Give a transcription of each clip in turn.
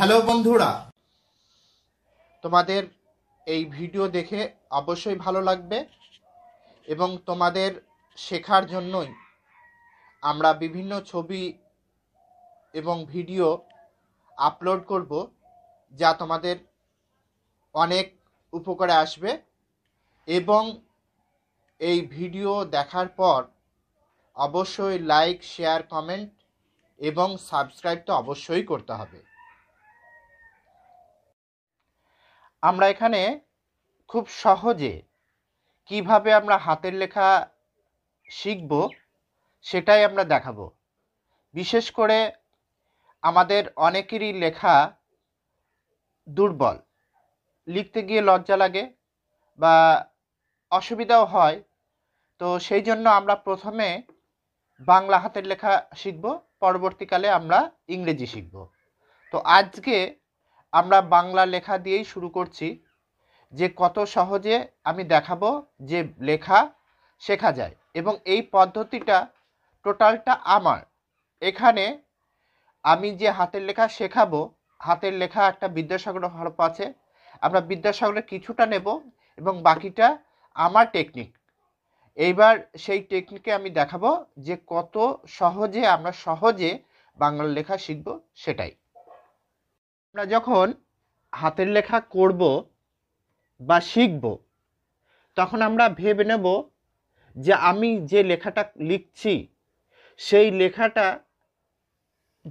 hello বন্ধুরা তোমাদের এই ভিডিও দেখে অবশ্যই ভালো লাগবে এবং তোমাদের শেখার জন্যই আমরা বিভিন্ন ছবি এবং ভিডিও আপলোড করব যা তোমাদের অনেক উপকারে আসবে এবং এই ভিডিও দেখার পর অবশ্যই লাইক শেয়ার কমেন্ট এবং সাবস্ক্রাইব তো অবশ্যই করতে হবে আমরা এখানে খুব সহজে কিভাবে আমরা হাতের লেখা শিখব সেটাই আমরা দেখাবো বিশেষ করে আমাদের অনেকেরই লেখা দুর্বল লিখতে গিয়ে লজ্জা লাগে বা অসুবিধাও হয় তো সেই জন্য আমরা প্রথমে বাংলা হাতের লেখা শিখব পরবর্তীকালে আমরা ইংরেজি শিখব তো আজকে আমরা বাংলা লেখা দিয়েই শুরু করছি যে কত সহজে আমি দেখাবো যে লেখা শেখা যায় এবং এই পদ্ধতিটা টোটালটা আমার এখানে আমি যে হাতের লেখা শেখাবো হাতের লেখা একটা বিদ্যাসাগর হরপ আছে আমরা বিদ্যাসাগরের কিছুটা নেব এবং বাকিটা আমার টেকনিক এইবার সেই টেকনিকে আমি দেখাবো যে কত সহজে আমরা সহজে বাংলা লেখা শিখব সেটাই আমরা যখন হাতের লেখা করব বা শিখব তখন আমরা ভেবে নেব যে আমি যে লেখাটা লিখছি সেই লেখাটা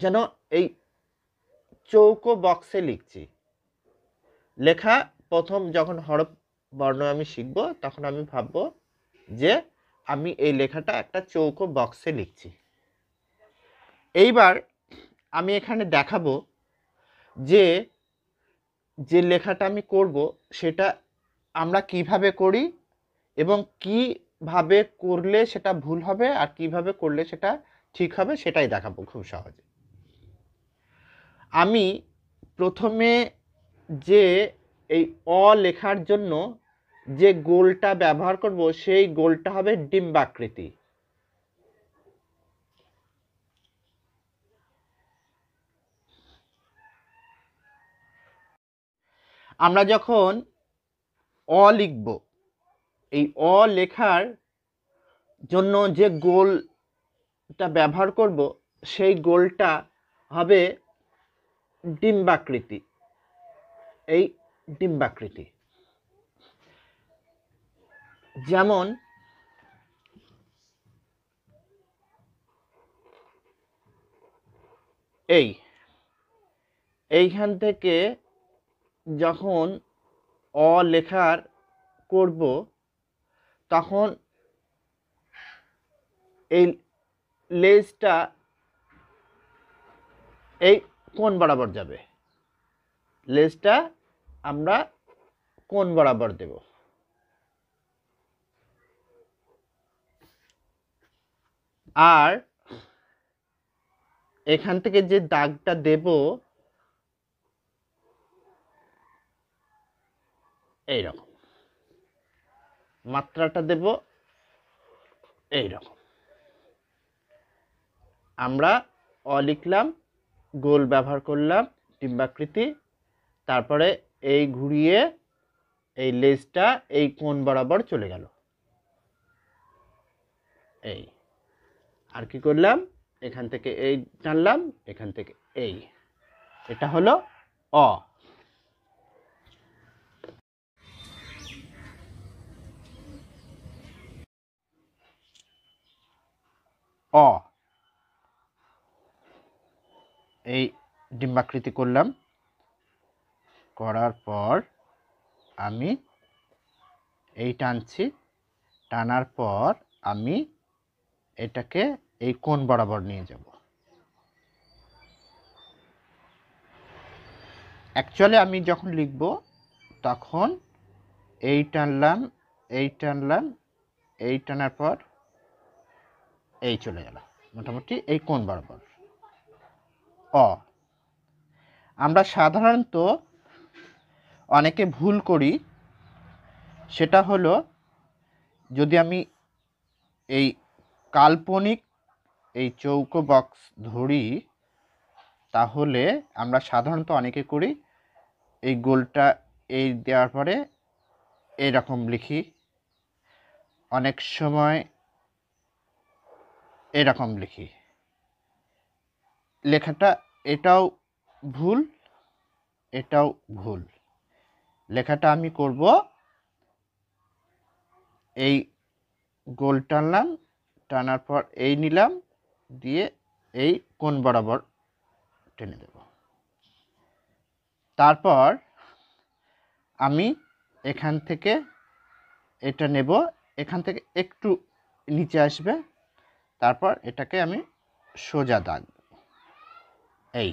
যেন এই চৌকো বক্সে লিখছি লেখা প্রথম যখন হরফ বর্ণ আমি শিখব তখন আমি ভাবব যে আমি এই লেখাটা একটা চৌকো বক্সে লিখছি এইবার আমি এখানে দেখাবো যে যে লেখাটা আমি করব সেটা আমরা কিভাবে করি এবং কিভাবে করলে সেটা ভুল হবে আর কিভাবে করলে সেটা ঠিক হবে সেটাই দেখাবো খুব সহজে আমি প্রথমে যে এই অ লেখার জন্য যে গোলটা ব্যবহার করব সেই গোলটা হবে ডিম্বাকৃতি আমরা যখন অ লিখব এই অ লেখার জন্য যে গোলটা ব্যবহার করব সেই গোলটা হবে ডিম্বাকৃতি এই ডিম্বাকৃতি যেমন এই এইখান থেকে যখন অ লেখার করব তখন এই লেজটা এই কোন বরাবর যাবে লেজটা আমরা কোন বরাবর দেব আর এখান থেকে যে দাগটা দেব এই রকম মাত্রাটা দেব রকম আমরা অ লিখলাম গোল ব্যবহার করলাম ডিম্বাকৃতি তারপরে এই ঘুরিয়ে এই লেজটা এই কোন বরাবর চলে গেল এই আর কি করলাম এখান থেকে এই টানলাম এখান থেকে এই এটা হলো অ অ এই ডিম্বাকৃতি করলাম করার পর আমি এই টানছি টানার পর আমি এটাকে এই কোন বরাবর নিয়ে যাব অ্যাকচুয়ালি আমি যখন লিখব তখন এই টানলাম এই টানলাম এই টানার পর এই চলে গেল মোটামুটি এই কোণ বরাবর অ আমরা সাধারণত অনেকে ভুল করি সেটা হলো যদি আমি এই কাল্পনিক এই চৌকো বক্স ধরি তাহলে আমরা সাধারণত অনেকে করি এই গোলটা এই দেওয়ার পরে এরকম লিখি অনেক সময় এরকম লিখি লেখাটা এটাও ভুল এটাও ভুল লেখাটা আমি করব এই গোল টানলাম টানার পর এই নিলাম দিয়ে এই কোন বরাবর টেনে দেব তারপর আমি এখান থেকে এটা নেব এখান থেকে একটু নিচে আসবে তারপর এটাকে আমি সোজা দাগ এই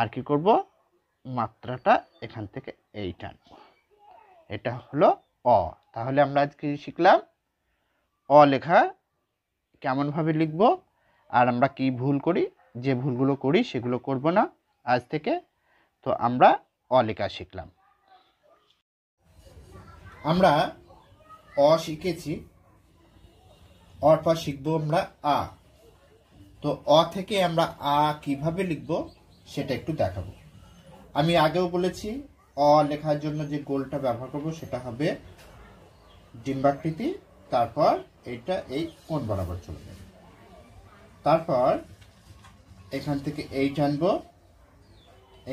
আর কি করব মাত্রাটা এখান থেকে এই টানব এটা হলো অ তাহলে আমরা আজকে শিখলাম অ লেখা কেমনভাবে লিখব আর আমরা কি ভুল করি যে ভুলগুলো করি সেগুলো করব না আজ থেকে তো আমরা অ লেখা শিখলাম আমরা অ শিখেছি অর পর শিখব আমরা আ তো অ থেকে আমরা আ কিভাবে লিখব সেটা একটু দেখাবো আমি আগেও বলেছি অ লেখার জন্য যে গোলটা ব্যবহার করব সেটা হবে ডিম্বাকৃতি তারপর এটা এই কোণ বরাবর চলে যাবে তারপর এখান থেকে এই টানব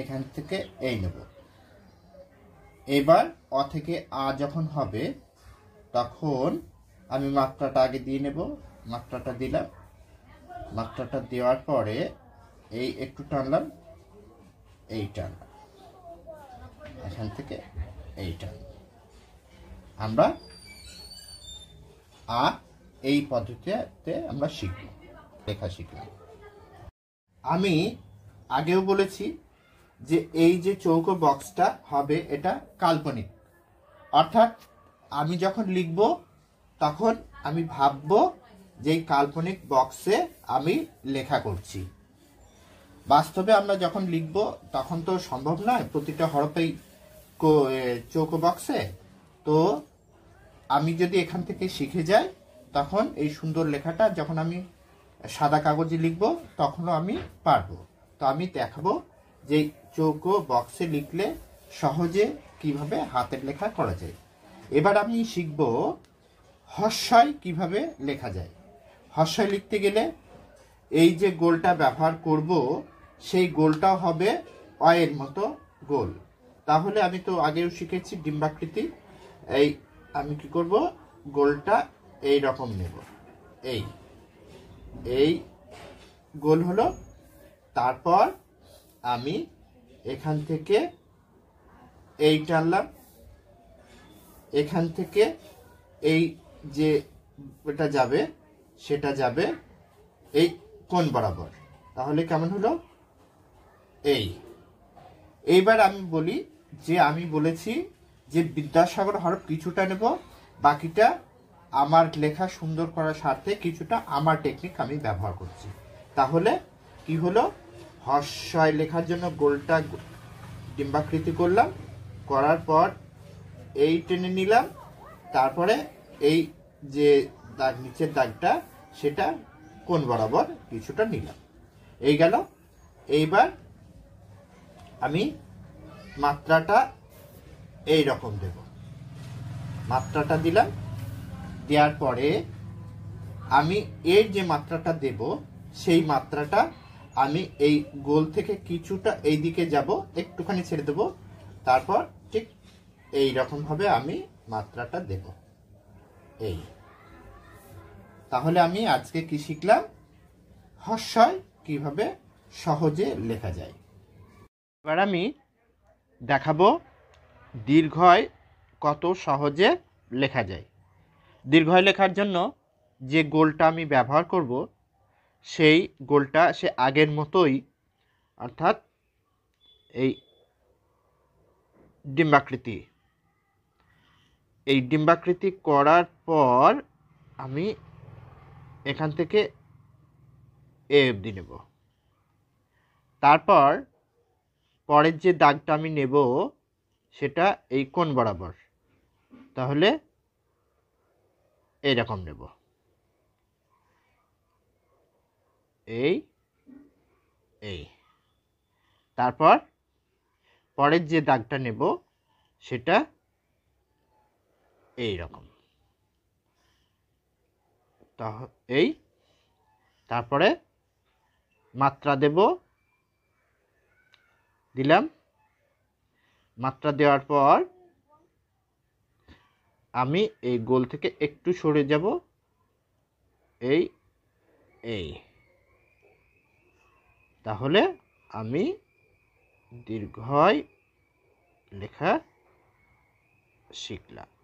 এখান থেকে এই নেব এবার অ থেকে আ যখন হবে তখন আমি মাত্রাটা আগে দিয়ে নেব মাত্রাটা দিলাম মাত্রাটা দেওয়ার পরে এই একটু টানলাম এই টানলাম এখান থেকে এই টান আমরা আ এই পদ্ধতিতে আমরা শিখব লেখা শিখলাম আমি আগেও বলেছি যে এই যে চৌকো বক্সটা হবে এটা কাল্পনিক অর্থাৎ আমি যখন লিখবো তখন আমি ভাবব যে কাল্পনিক বক্সে আমি লেখা করছি বাস্তবে আমরা যখন লিখব তখন তো সম্ভব নয় প্রতিটা হরপেই চৌকো বক্সে তো আমি যদি এখান থেকে শিখে যাই তখন এই সুন্দর লেখাটা যখন আমি সাদা কাগজে লিখব তখনও আমি পারব তো আমি দেখাবো যে চৌকো বক্সে লিখলে সহজে কিভাবে হাতের লেখা করা যায় এবার আমি শিখব হস্যয় কিভাবে লেখা যায় হস্যয় লিখতে গেলে এই যে গোলটা ব্যবহার করব সেই গোলটাও হবে অয়ের মতো গোল তাহলে আমি তো আগেও শিখেছি ডিম্বাকৃতি এই আমি কি করব গোলটা এই রকম নেব এই এই গোল হলো তারপর আমি এখান থেকে এই টানলাম এখান থেকে এই যে এটা যাবে সেটা যাবে এই কোন বরাবর তাহলে কেমন হলো এই এইবার আমি বলি যে আমি বলেছি যে বিদ্যাসাগর হরফ কিছুটা নেব বাকিটা আমার লেখা সুন্দর করার স্বার্থে কিছুটা আমার টেকনিক আমি ব্যবহার করছি তাহলে কি হলো হর্ষয় লেখার জন্য গোলটা ডিম্বাকৃতি করলাম করার পর এই টেনে নিলাম তারপরে এই যে দাগ নিচের দাগটা সেটা কোন বরাবর কিছুটা নিলাম এই গেল এইবার আমি মাত্রাটা এই রকম দেব মাত্রাটা দিলাম দেওয়ার পরে আমি এর যে মাত্রাটা দেব সেই মাত্রাটা আমি এই গোল থেকে কিছুটা এই দিকে যাব একটুখানি ছেড়ে দেব তারপর ঠিক এই রকমভাবে আমি মাত্রাটা দেবো এই তাহলে আমি আজকে কি শিখলাম হস্যয় কিভাবে সহজে লেখা যায় এবার আমি দেখাবো দীর্ঘয় কত সহজে লেখা যায় দীর্ঘয় লেখার জন্য যে গোলটা আমি ব্যবহার করব সেই গোলটা সে আগের মতোই অর্থাৎ এই ডিম্বাকৃতি এই ডিম্বাকৃতি করার পর আমি এখান থেকে এ অবধি নেব তারপর পরের যে দাগটা আমি নেব সেটা এই কোন বরাবর তাহলে এইরকম নেব এই এই তারপর পরের যে দাগটা নেব সেটা এই রকম তা এই তারপরে মাত্রা দেব দিলাম মাত্রা দেওয়ার পর আমি এই গোল থেকে একটু সরে যাব এই এই তাহলে আমি দীর্ঘয় লেখা শিখলাম